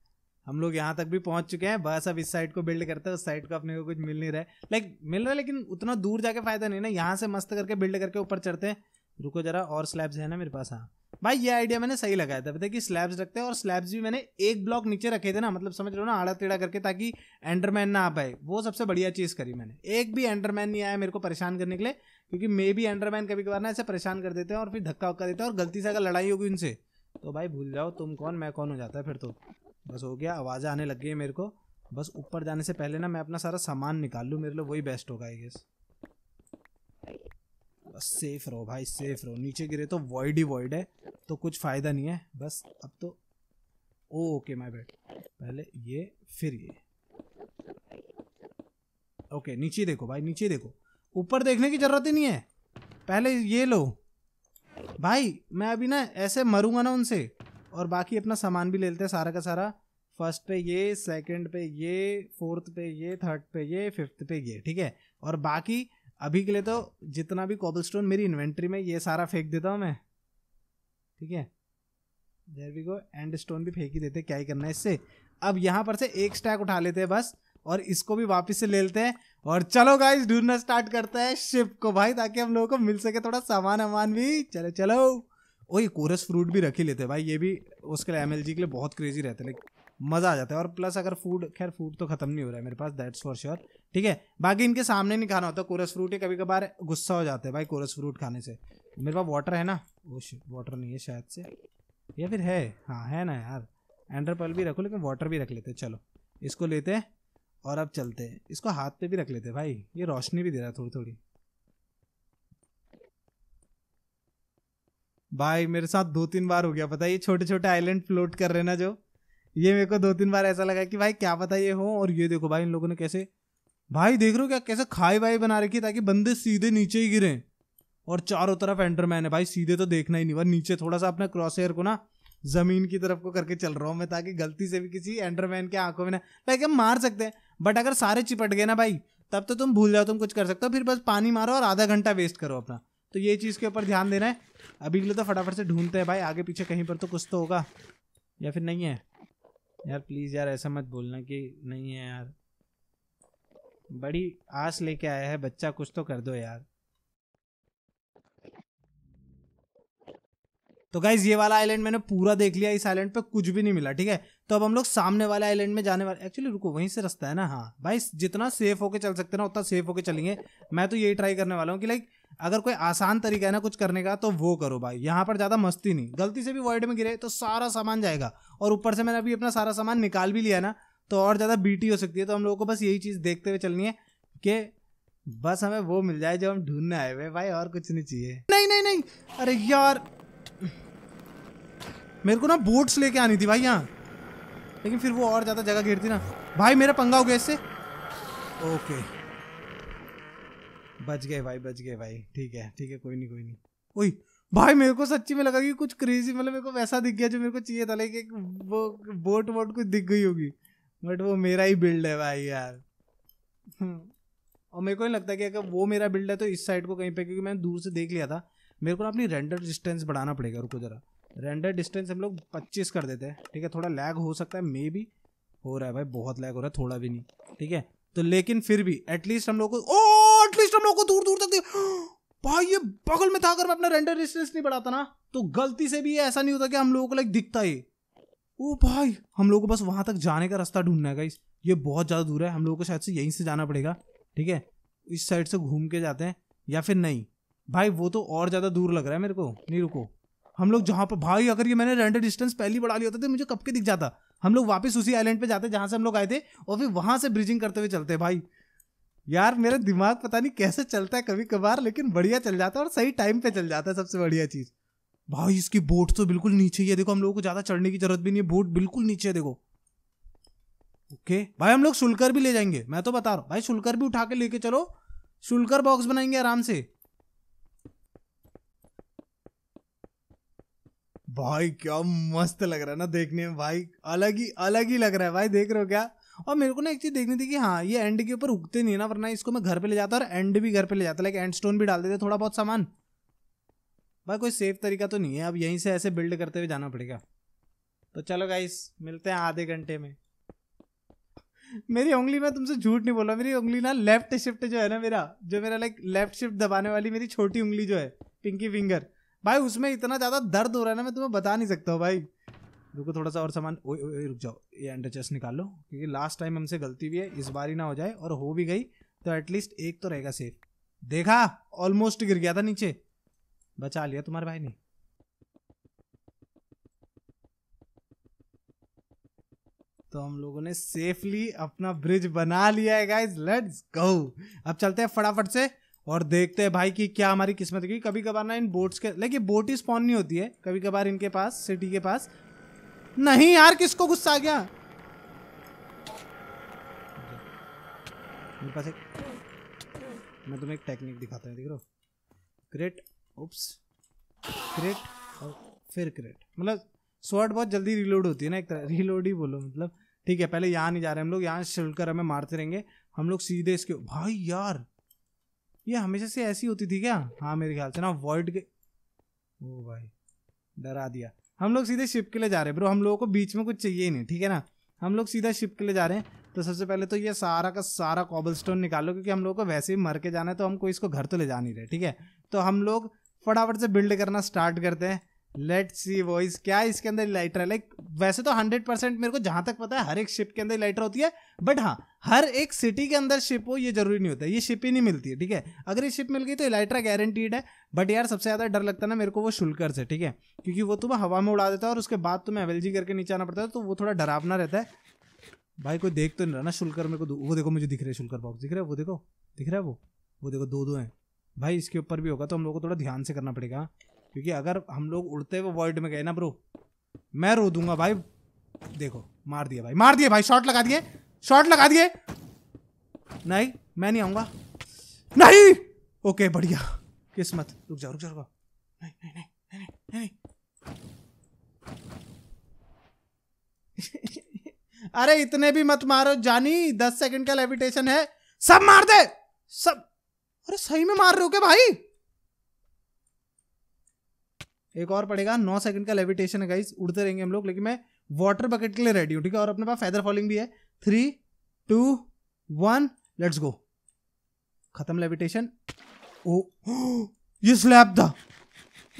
हम लोग यहाँ तक भी पहुँच चुके हैं बस अब इस साइड को बिल्ड करते हैं उस साइड को अपने को कुछ मिल नहीं रहा है लाइक मिल रहा है लेकिन उतना दूर जाके फायदा नहीं ना यहाँ से मस्त करके बिल्ड करके ऊपर चढ़ते हैं रुको जरा और स्लैब्स है ना मेरे पास हाँ भाई ये आइडिया मैंने सही लगाया था पता कि स्लैब्स रखते हैं और स्लैब्स भी मैंने एक ब्लॉक नीचे रखे थे ना मतलब समझ रहे हो ना आड़ा टेढ़ा करके ताकि एंडरमैन ना आ पाए वो सबसे बढ़िया चीज़ करी मैंने एक भी एंडरमैन नहीं आया मेरे को परेशान करने के लिए क्योंकि मे भी एंडरमैन कभी कभार ना ऐसे परेशान कर देते हैं और फिर धक्का वक्का देते हैं और गलती से अगर लड़ाई होगी उनसे तो भाई भूल जाओ तुम कौन मैं कौन हो जाता है फिर तो बस हो गया आवाज आने लग गई मेरे को बस ऊपर जाने से पहले ना मैं अपना सारा सामान निकाल लूँ मेरे लिए वही बेस्ट होगा आई गेस बस सेफ रहो भाई सेफ रहो नीचे गिरे तो वॉइड ही वॉइड है तो कुछ फ़ायदा नहीं है बस अब तो ओके माय बैड पहले ये फिर ये ओके नीचे देखो भाई नीचे देखो ऊपर देखने की ज़रूरत ही नहीं है पहले ये लो भाई मैं अभी ना ऐसे मरूंगा ना उनसे और बाकी अपना सामान भी ले लेते हैं सारा का सारा फर्स्ट पे ये सेकंड पे ये फोर्थ पे ये थर्ड पे ये फिफ्थ पे ये ठीक है और बाकी अभी के लिए तो जितना भी कोबल मेरी इन्वेंट्री में ये सारा फेंक देता हूँ मैं ठीक है there we go end stone भी फेंक ही देते क्या ही करना है इससे अब यहाँ पर से एक स्टैक उठा लेते हैं बस और इसको भी वापस से ले लेते हैं और चलो गाइस ढूंढना स्टार्ट करते हैं शिप को भाई ताकि हम लोगों को मिल सके थोड़ा सामान वामान भी चलो चलो ओ ये कोरस फ्रूट भी रख ही लेते भाई ये भी उसके लिए एम के लिए बहुत क्रेजी रहते हैं मज़ा आ जाता है और प्लस अगर फूड खैर फूड तो ख़त्म नहीं हो रहा है मेरे पास दैट्स फॉर श्योर ठीक है बाकी इनके सामने नहीं खाना होता कोरस फ्रूट ही कभी कभार गुस्सा हो जाता है भाई कोरस फ्रूट खाने से मेरे पास वाटर है ना वो oh वाटर नहीं है शायद से या फिर है हाँ है ना यार एंडर पल भी रखो लेकिन वाटर भी रख लेते चलो इसको लेते हैं और अब चलते हैं इसको हाथ पे भी रख लेते हैं भाई ये रोशनी भी दे रहा है थोड़ी थोड़ी भाई मेरे साथ दो तीन बार हो गया पता है ये छोटे छोटे आइलैंड फ्लोट कर रहे ना जो ये मेरे को दो तीन बार ऐसा लगा कि भाई क्या पता ये हो और ये देखो भाई इन लोगों ने कैसे भाई देख रहे हो क्या कैसे खाई वाई बना रखी है ताकि बंदे सीधे नीचे ही गिरे और चारों तरफ एंटरमैन है भाई सीधे तो देखना ही नहीं पर नीचे थोड़ा सा अपने क्रॉस एयर को ना जमीन की तरफ को करके चल रहा हूँ मैं ताकि गलती से भी किसी एंटरमैन के आंखों में ना लाइक हम मार सकते हैं बट अगर सारे चिपट गए ना भाई तब तो तुम भूल जाओ तुम कुछ कर सकते हो फिर बस पानी मारो और आधा घंटा वेस्ट करो अपना तो ये चीज़ के ऊपर ध्यान देना है अभी के लिए तो फटाफट से ढूंढते हैं भाई आगे पीछे कहीं पर तो कुछ तो होगा या फिर नहीं है यार प्लीज़ यार ऐसा मत बोलना कि नहीं है यार बड़ी आस लेके आया है बच्चा कुछ तो कर दो यार तो गाइज ये वाला आइलैंड मैंने पूरा देख लिया इस आइलैंड पे कुछ भी नहीं मिला ठीक है तो अब हम लोग सामने वाले आइलैंड में जाने वाले एक्चुअली रुको वहीं से रास्ता है ना हाँ भाई जितना सेफ होके चल सकते ना उतना सेफ होके चलेंगे मैं तो यही ट्राई करने वाला हूँ कि लाइक अगर कोई आसान तरीका है ना कुछ करने का तो वो करो भाई यहाँ पर ज़्यादा मस्ती नहीं गलती से भी वर्ड में गिरे तो सारा सामान जाएगा और ऊपर से मैंने अभी अपना सारा सामान निकाल भी लिया ना तो और ज़्यादा बीटी हो सकती है तो हम लोगों को बस यही चीज़ देखते हुए चलनी है कि बस हमें वो मिल जाए जो हम ढूंढने आए हुए भाई और कुछ नहीं चाहिए नहीं नहीं नहीं अरे यार मेरे को ना बोट्स लेके आनी थी भाई यहाँ लेकिन फिर वो और ज़्यादा जगह घेरती ना भाई मेरा पंगा हो गया इससे ओके बच गए भाई बच गए भाई ठीक है ठीक है कोई नहीं कोई नहीं ओई भाई मेरे को सच्ची में लगा कि कुछ क्रेजी मतलब मेरे को वैसा दिख गया जो मेरे को चाहिए था लेकिन वो बोट वोट कुछ दिख गई होगी बट वो मेरा ही बिल्ड है भाई यार हम्म। और मेरे को नहीं लगता कि अगर वो मेरा बिल्ड है तो इस साइड को कहीं पे क्योंकि मैंने दूर से देख लिया था मेरे को ना अपनी रेंडर डिस्टेंस बढ़ाना पड़ेगा रुको ज़रा रेंडर डिस्टेंस हम लोग पच्चीस कर देते हैं ठीक है थोड़ा लैग हो सकता है मे भी हो रहा है भाई बहुत लैग हो रहा है थोड़ा भी नहीं ठीक है तो लेकिन फिर भी एटलीस्ट हम लोग को ओ दोनों को दूर दूर तक भाई ये बगल में था अगर मैं अपना रेंडर डिस्टेंस नहीं बढ़ाता ना तो गलती से भी ऐसा नहीं होता कि हम लोगों को लाइक दिखता ही ओ भाई हम लोगों को बस वहां तक जाने का रास्ता ढूंढना है ये बहुत ज़्यादा दूर है हम लोगों को शायद से यहीं से जाना पड़ेगा ठीक है इस साइड से घूम के जाते हैं या फिर नहीं भाई वो तो और ज़्यादा दूर लग रहा है मेरे को नहीं रुको हम लोग जहाँ पर भाई अगर ये मैंने रेंडर डिस्टेंस पहली बढ़ा लिया होता तो मुझे कब के दिख जाता हम लोग वापस उसी आइलैंड पे जाते जहाँ से हम लोग आए थे और फिर वहाँ से ब्रिजिंग करते हुए चलते भाई यार मेरा दिमाग पता नहीं कैसे चलता है कभी कभार लेकिन बढ़िया चल जाता है और सही टाइम पे चल जाता है सबसे बढ़िया चीज भाई इसकी बोट तो बिल्कुल नीचे ही है देखो हम लोगों को ज्यादा चढ़ने की जरूरत भी नहीं है बोट बिल्कुल नीचे है देखो ओके भाई हम लोग शुल्कर भी ले जाएंगे मैं तो बता रहा हूँ भाई शुल्कर भी उठा के लेके चलो शुल्कर बॉक्स बनाएंगे आराम से भाई क्या मस्त लग रहा है ना देखने में भाई अलग ही अलग ही लग रहा है भाई देख रहे हो क्या और मेरे को ना एक चीज़ देखनी थी कि हाँ ये एंड के ऊपर उगते नहीं है ना वरना इसको मैं घर पे ले जाता और एंड भी घर पे ले जाता लाइक एंड स्टोन भी डाल देते थोड़ा बहुत सामान भाई कोई सेफ तरीका तो नहीं है अब यहीं से ऐसे बिल्ड करते हुए जाना पड़ेगा तो चलो गाइस मिलते हैं आधे घंटे में मेरी उंगली मैं तुमसे झूठ नहीं बोला मेरी उंगली ना लेफ्ट शिफ्ट जो है ना मेरा जो मेरा लाइक लेफ्ट शिफ्ट दबाने वाली मेरी छोटी उंगली जो है पिंकी फिंगर भाई उसमें इतना ज़्यादा दर्द हो रहा है ना मैं तुम्हें बता नहीं सकता हूँ भाई रुको थोड़ा सा और सामान रुक जाओ ये एंटर चेस्ट निकाल लो क्योंकि लास्ट टाइम हमसे गलती भी है इस बार ही ना हो जाए और हो भी गई तो एटलीस्ट एक तो रहेगा सेफ देखा ऑलमोस्ट गिर गया था नीचे बचा लिया तुम्हारे भाई ने तो हम लोगों ने सेफली अपना ब्रिज बना लिया है गाइस लेट्स गो अब चलते हैं फटाफट से और देखते हैं भाई कि क्या हमारी किस्मत की कभी कभार ना इन बोट्स के लेकिन बोट ही स्पॉन नहीं होती है कभी कभार इनके पास सिटी के पास नहीं यार किसको गुस्सा आ गया मेरे पास एक मैं तुम्हें एक टेक्निक दिखाता हूँ देख रो क्रेट ओप्स क्रेट और फिर क्रेट मतलब स्वर्ड बहुत जल्दी रिलोड होती है ना एक तरह रिलोड ही बोलो मतलब ठीक है पहले यहाँ नहीं जा रहे हम लोग यहाँ कर हमें मारते रहेंगे हम लोग सीधे इसके भाई यार ये हमेशा से ऐसी होती थी क्या हाँ मेरे ख्याल से ना वर्ड के ओ भाई डरा दिया हम लोग सीधे शिप के लिए जा रहे हैं ब्रो हम लोगों को बीच में कुछ चाहिए ही नहीं ठीक है ना हम लोग सीधा शिप के लिए जा रहे हैं तो सबसे पहले तो ये सारा का सारा कॉबल स्टोन निकालो क्योंकि हम लोग को वैसे ही मर के जाना है तो हमको इसको घर तो ले जा नहीं रहे ठीक है तो हम लोग फटाफट से बिल्ड करना स्टार्ट करते हैं लेट सी वॉइस क्या इसके अंदर लाइटर है लाइक वैसे तो हंड्रेड परसेंट मेरे को जहां तक पता है हर एक शिप के अंदर लाइटर होती है बट हाँ हर एक सिटी के अंदर शिप हो ये जरूरी नहीं होता ये शिप ही नहीं मिलती है ठीक है अगर ये शिप मिल गई तो इलाइटर गारंटीड है बट यार सबसे ज़्यादा डर लगता है ना मेरे को वो शुल्कर से ठीक है क्योंकि वो तुम्हें हवा में उड़ा देता है और उसके बाद तुम्हें एवेलजी करके नीचे आना पड़ता है तो वो थोड़ा डरावना रहता है भाई कोई देख तो नहीं रहा ना शुल्कर मेरे को वो देखो मुझे दिख रहा है शुल्कर बॉक्स दिख रहा है वो देखो दिख रहा है वो वो देखो दो दो हैं भाई इसके ऊपर भी होगा तो हम लोग को थोड़ा ध्यान से करना पड़ेगा क्योंकि अगर हम लोग उड़ते हुए वर्ल्ड में गए ना ब्रो मैं रो दूंगा भाई देखो मार दिया भाई मार दिया भाई शॉट लगा दिए शॉट लगा दिए नहीं मैं नहीं आऊंगा नहीं ओके बढ़िया किस्मत रुक जाओ रुक जाओ रुक नहीं नहीं नहीं नहीं नहीं, नहीं। अरे इतने भी मत मारो जानी दस सेकंड का लेविटेशन है सब मार दे सब अरे सही में मार रहे हो क्या भाई एक और पड़ेगा नौ सेकंड का लेविटेशन है गाइज उड़ते रहेंगे हम लोग लेकिन मैं वाटर बकेट के लिए रेडी हूँ ठीक है और अपने पास फैदर फॉलिंग भी है three two one let's go खत्म लेविटेशन ओ ये स्लैब था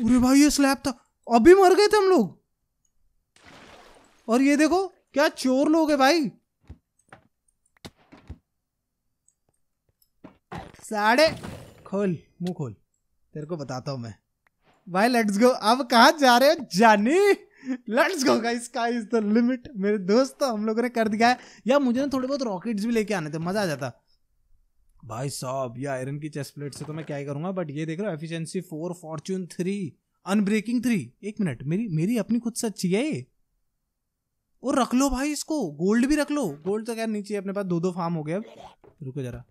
अरे भाई ये स्लैब था अभी मर गए थे हम लोग और ये देखो क्या चोर लोग है भाई साढ़े खोल मुंह खोल तेरे को बताता हूं मैं भाई लेट्स गो अब कहा जा रहे हो जानी let's go guys sky is the limit मेरे दोस्त हम लोगों ने कर दिया है या मुझे ना थोड़े बहुत रॉकेट्स भी लेके आने थे मजा आ जाता भाई साहब ये आयरन की चेस्ट प्लेट से तो मैं क्या ही करूंगा बट ये देख रहा हूँ efficiency four fortune three unbreaking three एक मिनट मेरी मेरी अपनी खुद से अच्छी है ये और रख लो भाई इसको गोल्ड भी रख लो गोल्ड तो क्या नीचे अपने पास दो दो फार्म हो गए अब रुको जरा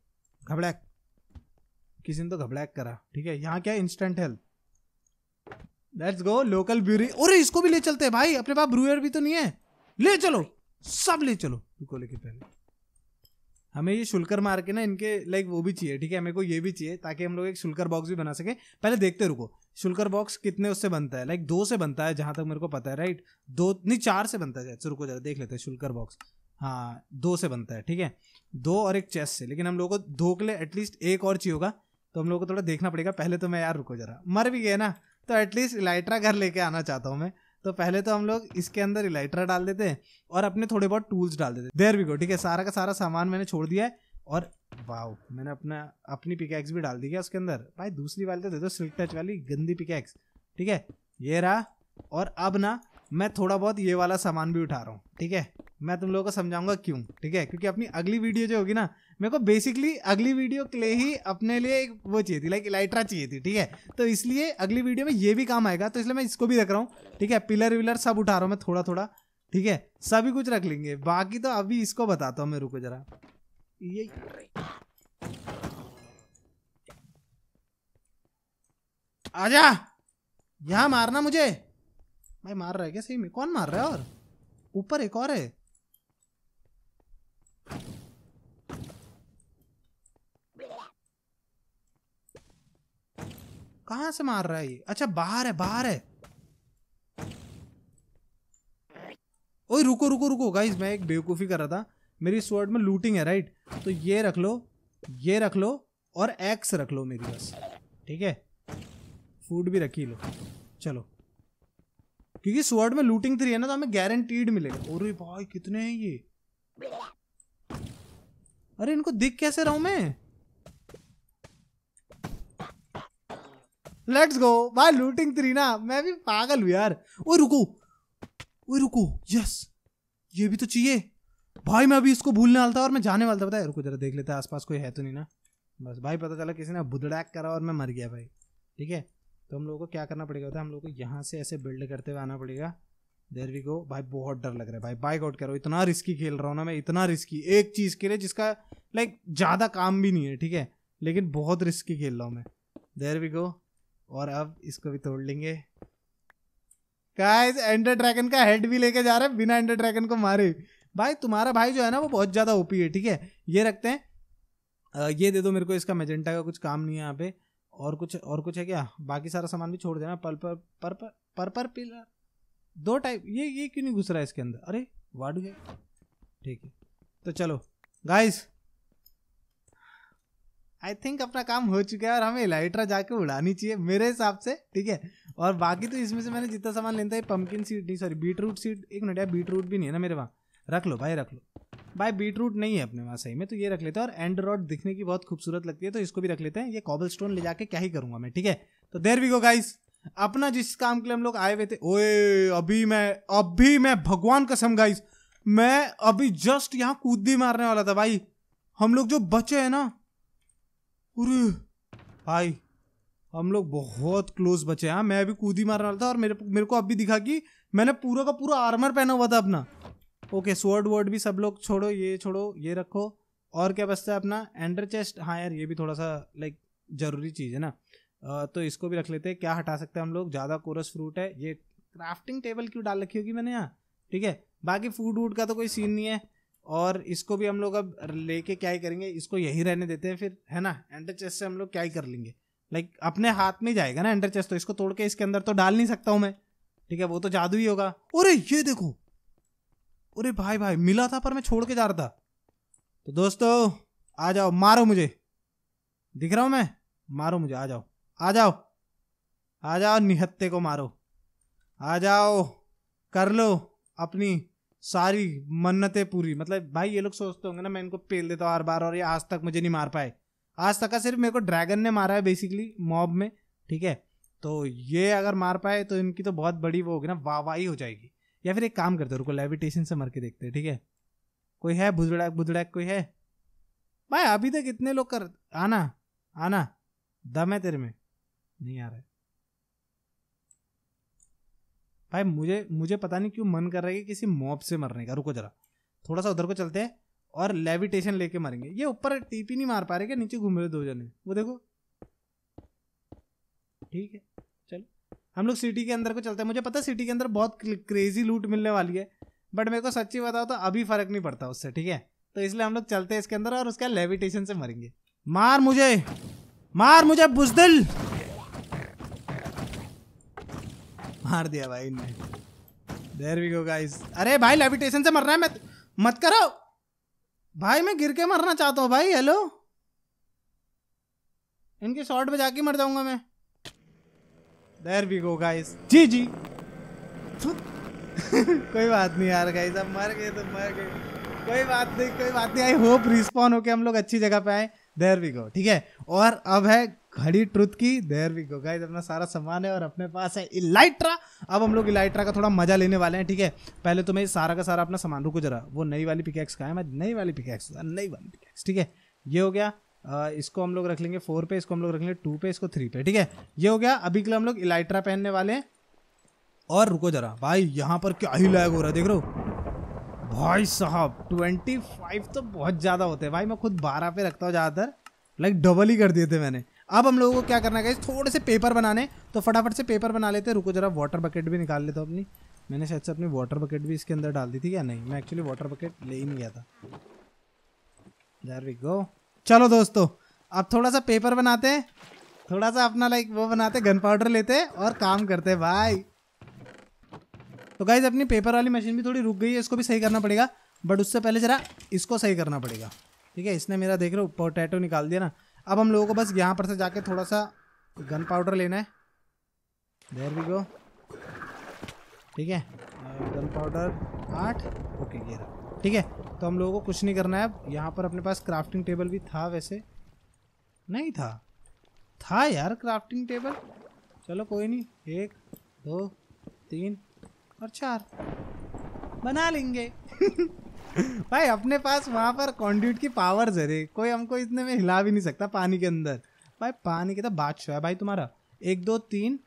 घबड़ैक किसी ने तो घबड़ैक करा ठीक है यहाँ क्या instant health let's go local ब्यूरी अरे इसको भी ले चलते हैं भाई अपने पास ब्रूअर भी तो नहीं है ले चलो सब ले चलो रुको लेके पहले हमें ये शुल्कर मार के ना इनके लाइक वो भी चाहिए ठीक है हमें को ये भी चाहिए ताकि हम लोग एक शुल्कर बॉक्स भी बना सके पहले देखते रुको शुल्कर बॉक्स कितने उससे बनता है लाइक दो से बनता है जहाँ तक मेरे को पता है राइट दो नहीं चार से बनता है रुको जरा देख लेते हैं शुल्कर बॉक्स हाँ दो से बनता है ठीक है दो और एक चेस से लेकिन हम लोग को दो के लिए एटलीस्ट एक और चाहिए होगा तो हम लोग को थोड़ा देखना पड़ेगा पहले तो मैं यार रुको जरा मर भी गया ना तो एटलीस्ट इलाइट्रा घर लेके आना चाहता हूँ मैं तो पहले तो हम लोग इसके अंदर इलाइट्रा डाल देते हैं और अपने थोड़े बहुत टूल्स डाल देते हैं देर भी गो ठीक है सारा का सारा सामान मैंने छोड़ दिया है और वाओ मैंने अपना अपनी पिकैक्स भी डाल दी क्या उसके अंदर भाई दूसरी वाली तो दे दो सिल्क टच वाली गंदी पिकैक्स ठीक है ये रहा और अब ना मैं थोड़ा बहुत ये वाला सामान भी उठा रहा हूँ ठीक है मैं तुम लोगों को समझाऊंगा क्यों ठीक है क्योंकि अपनी अगली वीडियो जो होगी ना मेरे को बेसिकली अगली वीडियो के लिए ही अपने लिए एक वो चाहिए थी लाइक इलाइट्रा चाहिए थी ठीक है तो इसलिए अगली वीडियो में ये भी काम आएगा तो इसलिए मैं इसको भी रख रहा हूँ ठीक है पिलर विलर सब उठा रहा हूँ मैं थोड़ा थोड़ा ठीक है सभी कुछ रख लेंगे बाकी तो अभी इसको बताता हूँ मैं रुको जरा ये आजा यहाँ मारना मुझे भाई मार रहा है क्या सही में कौन मार रहा है और ऊपर एक और है कहा से मार रहा है ये अच्छा बाहर है बाहर है ओए रुको रुको रुको गाइज मैं एक बेवकूफ़ी कर रहा था मेरी स्वर्ड में लूटिंग है राइट तो ये रख लो ये रख लो और एक्स रख लो मेरी बस ठीक है फूड भी रखी लो चलो क्योंकि स्वर्ड में लूटिंग थ्री है ना तो हमें गारंटीड मिलेगा और भाई कितने हैं ये अरे इनको दिख कैसे रहा हूं मैं let's go by looting three ना मैं भी पागल हूं यार ओए रुको ओए रुको यस ये भी तो चाहिए भाई मैं अभी इसको भूलने वाला था और मैं जाने वाला था बताया रुको जरा देख लेते हैं आसपास कोई है तो नहीं ना बस भाई पता चला किसी ने बुदड़ैक करा और मैं मर गया भाई ठीक है तो हम लोगों को क्या करना पड़ेगा हम लोगों को यहाँ से ऐसे बिल्ड करते हुए आना पड़ेगा देर वी गो भाई बहुत डर लग रहा है भाई बाइक आउट करो इतना रिस्की खेल रहा हूँ ना मैं इतना रिस्की एक चीज़ के लिए जिसका लाइक ज़्यादा काम भी नहीं है ठीक है लेकिन बहुत रिस्की खेल रहा हूँ मैं देर वी गो और अब इसको भी तोड़ लेंगे गाइस एंडर ड्रैगन का हेड भी लेके जा रहे हैं बिना एंडर ड्रैगन को मारे भाई तुम्हारा भाई जो है ना वो बहुत ज़्यादा ओपी है ठीक है ये रखते हैं आ, ये दे दो मेरे को इसका मेजेंटा का कुछ काम नहीं है यहाँ पे और कुछ और कुछ है क्या बाकी सारा सामान भी छोड़ देना पर्पल पर्पल पर्पल पिलर दो टाइप ये ये क्यों नहीं घुस रहा है इसके अंदर अरे वाडू गए ठीक है तो चलो गाइस आई थिंक अपना काम हो चुका है और हमें इलाइट्रा जाके उड़ानी चाहिए मेरे हिसाब से ठीक है और बाकी तो इसमें से मैंने जितना सामान लेता है पम्पकिन सीड नहीं सॉरी बीट रूट सीड एक मिनट यार बीट रूट भी नहीं है ना मेरे वहाँ रख लो भाई रख लो भाई बीट रूट नहीं है अपने वहाँ सही में तो ये रख लेते हैं और एंड रॉड दिखने की बहुत खूबसूरत लगती है तो इसको भी रख लेते हैं ये कॉबल स्टोन ले जाके क्या ही करूँगा मैं ठीक है तो देर वी गो गाइस अपना जिस काम के लिए हम लोग आए हुए थे ओए अभी मैं अभी मैं भगवान कसम गाइस मैं अभी जस्ट यहाँ कूदी मारने वाला था भाई हम लोग जो बचे हैं ना अरे भाई हम लोग बहुत क्लोज बचे हैं हाँ, मैं अभी कूदी मारने वाला था और मेरे मेरे को अभी दिखा कि मैंने पूरा का पूरा आर्मर पहना हुआ था अपना ओके स्वर्ड वर्ड भी सब लोग छोड़ो ये छोड़ो ये रखो और क्या बचता है अपना एंडर चेस्ट हाँ यार ये भी थोड़ा सा लाइक ज़रूरी चीज़ है ना तो इसको भी रख लेते हैं क्या हटा सकते हैं हम लोग ज़्यादा कोरस फ्रूट है ये क्राफ्टिंग टेबल क्यों डाल रखी होगी मैंने यहाँ ठीक है बाकी फूड वूड का तो कोई सीन नहीं है और इसको भी हम लोग अब लेके क्या ही करेंगे इसको यही रहने देते हैं फिर है ना एंडर चेस्ट से हम लोग क्या ही कर लेंगे लाइक अपने हाथ में जाएगा ना एंडर चेस्ट तो इसको तोड़ के इसके अंदर तो डाल नहीं सकता हूँ मैं ठीक है वो तो जादू ही होगा अरे ये देखो अरे भाई भाई मिला था पर मैं छोड़ के जा रहा था तो दोस्तों आ जाओ मारो मुझे दिख रहा हूँ मैं मारो मुझे आ जाओ आ जाओ आ जाओ निहत्ते को मारो आ जाओ कर लो अपनी सारी मन्नतें पूरी मतलब भाई ये लोग सोचते होंगे ना मैं इनको पेल देता हूँ हर बार और ये आज तक मुझे नहीं मार पाए आज तक का सिर्फ मेरे को ड्रैगन ने मारा है बेसिकली मॉब में ठीक है तो ये अगर मार पाए तो इनकी तो बहुत बड़ी वो होगी ना वाहवाही हो जाएगी या फिर एक काम करते रुको लेविटेशन से मर के देखते हैं ठीक है कोई है बुजड़ैक बुजड़ैक कोई है भाई अभी तक इतने लोग कर आना आना दम है तेरे में नहीं आ रहा है भाई मुझे मुझे पता नहीं क्यों मन कर रहा है कि किसी मॉब से मरने का रुको जरा थोड़ा सा उधर को चलते हैं और लेविटेशन लेके मरेंगे ये ऊपर टीपी नहीं मार पा रहे क्या नीचे घूम रहे दो जने वो देखो ठीक है चलो हम लोग सिटी के अंदर को चलते हैं मुझे पता है सिटी के अंदर बहुत क्रेजी लूट मिलने वाली है बट मेरे को सच्ची बताओ तो अभी फर्क नहीं पड़ता उससे ठीक है तो इसलिए हम लोग चलते हैं इसके अंदर और उसका लेविटेशन से मरेंगे मार मुझे मार मुझे बुजदिल मार दिया भाई ने देर वी गो गाइस अरे भाई लेविटेशन से मर रहा है मैं मत करो भाई मैं गिर के मरना चाहता हूँ भाई हेलो इनके शॉर्ट में जाके मर जाऊंगा मैं देर वी गो गाइस जी जी कोई बात नहीं यार गाइस अब मर गए तो मर गए कोई बात नहीं कोई बात नहीं आई होप रिस्पॉन होके हम लोग अच्छी जगह पे आए देर वी गो ठीक है और अब है खड़ी ट्रुथ की देर भी गो गाइज अपना सारा सामान है और अपने पास है इलाइट्रा अब हम लोग इलाइट्रा का थोड़ा मजा लेने वाले हैं ठीक है पहले तो मैं सारा का सारा अपना सामान रुको जरा वो नई वाली पिकैक्स का है मैं नई वाली पिकैक्स नई वाली पिकैक्स ठीक है ये हो गया इसको हम लोग रख लेंगे फोर पे इसको हम लोग रख लेंगे टू पे इसको थ्री पे ठीक है ये हो गया अभी के लिए हम लोग इलाइट्रा पहनने वाले हैं और रुको जरा भाई यहाँ पर क्या ही लैग हो रहा है देख रो भाई साहब ट्वेंटी फाइव तो बहुत ज़्यादा होते हैं भाई मैं खुद बारह पे रखता हूँ ज़्यादातर लाइक डबल ही कर दिए थे मैंने अब हम लोगों को क्या करना है थोड़े से पेपर बनाने तो फटाफट से पेपर बना लेते हैं रुको जरा वाटर बकेट भी निकाल लेते हो अपनी मैंने शायद से अपनी वाटर बकेट भी इसके अंदर डाल दी थी क्या नहीं मैं एक्चुअली वाटर बकेट ले ही नहीं गया था देयर वी गो चलो दोस्तों अब थोड़ा सा पेपर बनाते हैं थोड़ा सा अपना लाइक वो बनाते गन पाउडर लेते हैं और काम करते हैं भाई तो गाइज अपनी पेपर वाली मशीन भी थोड़ी रुक गई है इसको भी सही करना पड़ेगा बट उससे पहले जरा इसको सही करना पड़ेगा ठीक है इसने मेरा देख रहे हो पोटैटो निकाल दिया ना अब हम लोगों को बस यहाँ पर से जाके थोड़ा सा गन पाउडर लेना है देर भी गो ठीक है गन हाँ, पाउडर आठ ओके ग्यारह ठीक है तो हम लोगों को कुछ नहीं करना है अब यहाँ पर अपने पास क्राफ्टिंग टेबल भी था वैसे नहीं था था यार क्राफ्टिंग टेबल चलो कोई नहीं एक दो तीन और चार बना लेंगे भाई अपने पास वहाँ पर कॉन्ड्यूट की पावर है कोई हमको इतने में हिला भी नहीं सकता पानी के अंदर भाई पानी के तो बादशाह है भाई तुम्हारा एक दो तीन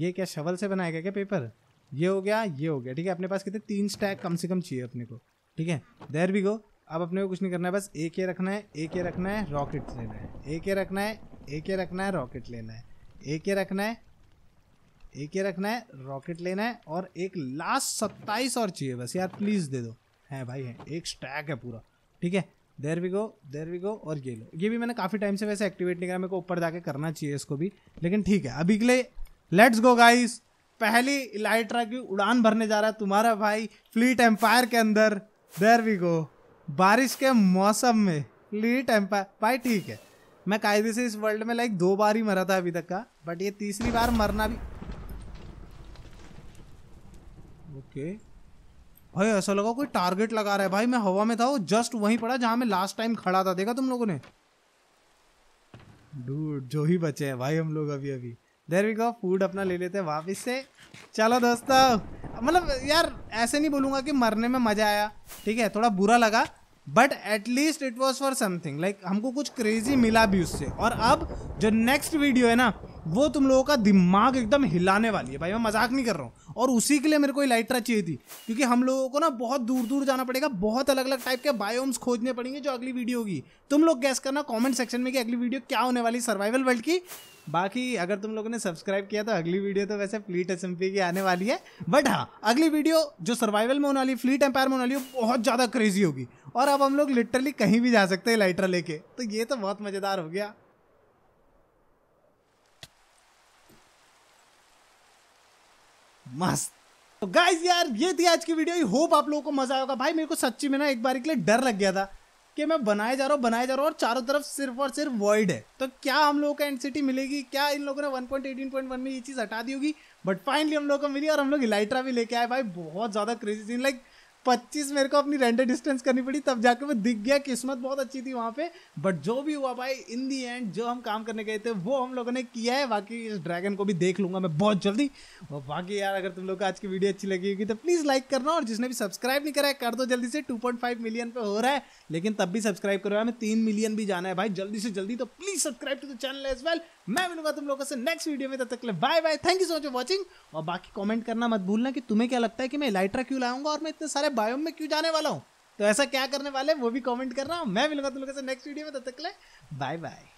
ये क्या शवल से बनाया गया क्या पेपर ये हो गया ये हो गया ठीक है अपने पास कितने तीन स्टैक कम से कम चाहिए अपने को ठीक है देर भी गो अब अपने को कुछ नहीं करना है बस एक ये रखना है एक ये रखना है रॉकेट लेना है एक ये रखना है एक ये रखना है रॉकेट लेना है एक ये रखना है एक ये रखना है रॉकेट लेना है और एक लास्ट सत्ताईस और चाहिए बस यार प्लीज़ दे दो है भाई है एक स्टैक है पूरा ठीक है there we go there we गो और ये लो ये भी मैंने काफ़ी टाइम से वैसे एक्टिवेट नहीं करा मेरे को ऊपर जाके करना चाहिए इसको भी लेकिन ठीक है अभी के लिए लेट्स गो गाइस पहली इलाइट्रा की उड़ान भरने जा रहा है तुम्हारा भाई फ्लीट एम्पायर के अंदर देर वी गो बारिश के मौसम में फ्लीट एम्पायर भाई ठीक है मैं कायदे से इस वर्ल्ड में लाइक दो बार ही मरा था अभी तक का बट ये तीसरी बार मरना भी ओके okay. भाई ऐसा लगा कोई टारगेट लगा रहा है भाई मैं हवा में था वो जस्ट वहीं पड़ा जहां मैं लास्ट टाइम खड़ा था देखा तुम लोगों ने डूड जो ही बचे हैं भाई हम लोग अभी अभी देर वी गो फूड अपना ले लेते हैं वापस से चलो दोस्तों मतलब यार ऐसे नहीं बोलूंगा कि मरने में मज़ा आया ठीक है थोड़ा बुरा लगा but at least it was for something like हमको कुछ क्रेजी मिला भी उससे और अब जो नेक्स्ट वीडियो है ना वो तुम लोगों का दिमाग एकदम हिलाने वाली है भाई मैं मजाक नहीं कर रहा हूँ और उसी के लिए मेरे को इलाइट्रा चाहिए थी क्योंकि हम लोगों को ना बहुत दूर दूर जाना पड़ेगा बहुत अलग अलग टाइप के बायोम्स खोजने पड़ेंगे जो अगली वीडियो होगी तुम लोग गैस करना कॉमेंट सेक्शन में कि अगली वीडियो क्या होने वाली सर्वाइवल वर्ल्ड की बाकी अगर तुम लोगों ने सब्सक्राइब किया तो अगली वीडियो तो वैसे फ्लीट एस की आने वाली है बट हाँ अगली वीडियो जो सर्वाइवल में होने वाली फ्लीट एम्पायर में होने वाली वो बहुत ज़्यादा क्रेजी होगी और अब हम लोग लिटरली कहीं भी जा सकते हैं लाइटर लेके तो ये तो बहुत मज़ेदार हो गया मस्त तो गाइज यार ये थी आज की वीडियो आई होप आप लोगों को मजा आएगा भाई मेरे को सच्ची में ना एक बार के लिए डर लग गया था कि मैं बनाए जा रहा हूँ बनाए जा रहा हूँ और चारों तरफ सिर्फ और सिर्फ वर्ल्ड है तो क्या हम लोगों को सिटी मिलेगी क्या इन लोगों ने 1.18.1 में ये चीज़ हटा दी होगी बट फाइनली हम लोगों को मिली और हम लोग इलाइट्रा भी लेके आए भाई बहुत ज़्यादा क्रेजी थी लाइक पच्चीस मेरे को अपनी रेंडर डिस्टेंस करनी पड़ी तब जाके वो दिख गया किस्मत बहुत अच्छी थी वहाँ पे बट जो भी हुआ भाई इन दी एंड जो हम काम करने गए थे वो हम लोगों ने किया है बाकी इस ड्रैगन को भी देख लूंगा मैं बहुत जल्दी और बाकी यार अगर तुम लोग को आज की वीडियो अच्छी लगी होगी तो प्लीज़ लाइक करना और जिसने भी सब्सक्राइब नहीं करा है कर दो जल्दी से टू मिलियन पे हो रहा है लेकिन तब भी सब्सक्राइब करो हमें तीन मिलियन भी जाना है भाई जल्दी से जल्दी तो please subscribe to the channel as well मैं मिलूंगा तुम लोगों से नेक्स्ट वीडियो में तब तक bye bye thank you so much for watching और बाकी कॉमेंट करना मत भूलना कि तुम्हें क्या लगता है कि मैं लाइट्रा क्यों लाऊंगा और मैं इतने सारे बायोम में क्यों जाने वाला हूँ तो ऐसा क्या करने वाले वो भी कॉमेंट करना मैं मिलूंगा तुम लोगों से नेक्स्ट वीडियो में तब तक बाय बाय